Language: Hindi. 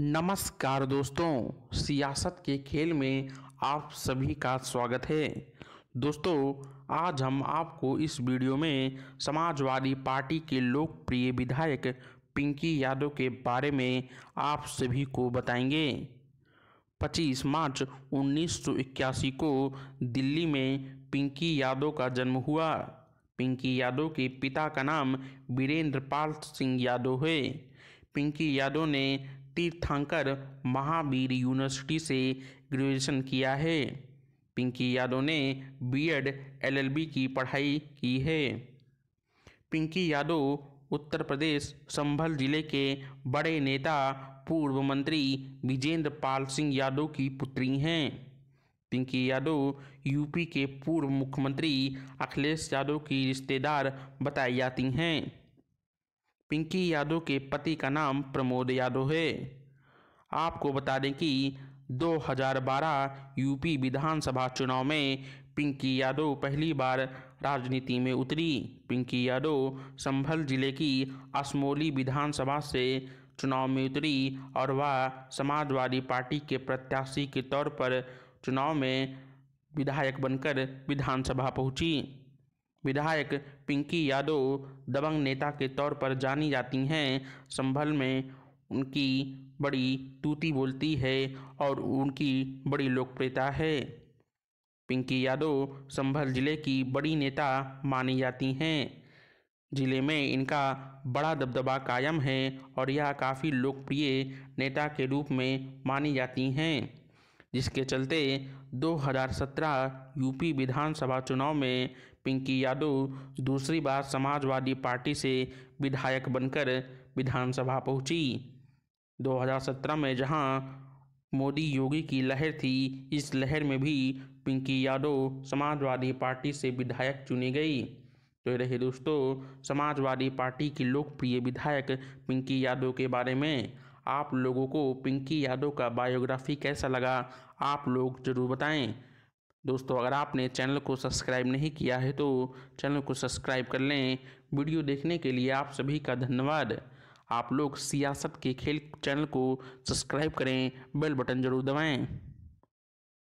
नमस्कार दोस्तों सियासत के खेल में आप सभी का स्वागत है दोस्तों आज हम आपको इस वीडियो में समाजवादी पार्टी के लोकप्रिय विधायक पिंकी यादव के बारे में आप सभी को बताएंगे 25 मार्च 1981 को दिल्ली में पिंकी यादव का जन्म हुआ पिंकी यादव के पिता का नाम वीरेंद्र पाल सिंह यादव है पिंकी यादव ने तीर्थांकर महावीर यूनिवर्सिटी से ग्रेजुएशन किया है पिंकी यादव ने बीएड एलएलबी की पढ़ाई की है पिंकी यादव उत्तर प्रदेश संभल जिले के बड़े नेता पूर्व मंत्री विजेंद्र पाल सिंह यादव की पुत्री हैं पिंकी यादव यूपी के पूर्व मुख्यमंत्री अखिलेश यादव की रिश्तेदार बताई जाती हैं पिंकी यादव के पति का नाम प्रमोद यादव है आपको बता दें कि 2012 यूपी विधानसभा चुनाव में पिंकी यादव पहली बार राजनीति में उतरी पिंकी यादव संभल जिले की असमोली विधानसभा से चुनाव में उतरी और वह समाजवादी पार्टी के प्रत्याशी के तौर पर चुनाव में विधायक बनकर विधानसभा पहुंची विधायक पिंकी यादव दबंग नेता के तौर पर जानी जाती हैं संभल में उनकी बड़ी तूती बोलती है और उनकी बड़ी लोकप्रियता है पिंकी यादव संभल जिले की बड़ी नेता मानी जाती हैं जिले में इनका बड़ा दबदबा कायम है और यह काफ़ी लोकप्रिय नेता के रूप में मानी जाती हैं जिसके चलते 2017 यूपी विधानसभा चुनाव में पिंकी यादव दूसरी बार समाजवादी पार्टी से विधायक बनकर विधानसभा पहुंची 2017 में जहां मोदी योगी की लहर थी इस लहर में भी पिंकी यादव समाजवादी पार्टी से विधायक चुनी गई तो रहे दोस्तों समाजवादी पार्टी की लोकप्रिय विधायक पिंकी यादव के बारे में आप लोगों को पिंकी यादव का बायोग्राफी कैसा लगा आप लोग ज़रूर बताएं दोस्तों अगर आपने चैनल को सब्सक्राइब नहीं किया है तो चैनल को सब्सक्राइब कर लें वीडियो देखने के लिए आप सभी का धन्यवाद आप लोग सियासत के खेल चैनल को सब्सक्राइब करें बेल बटन जरूर दबाएं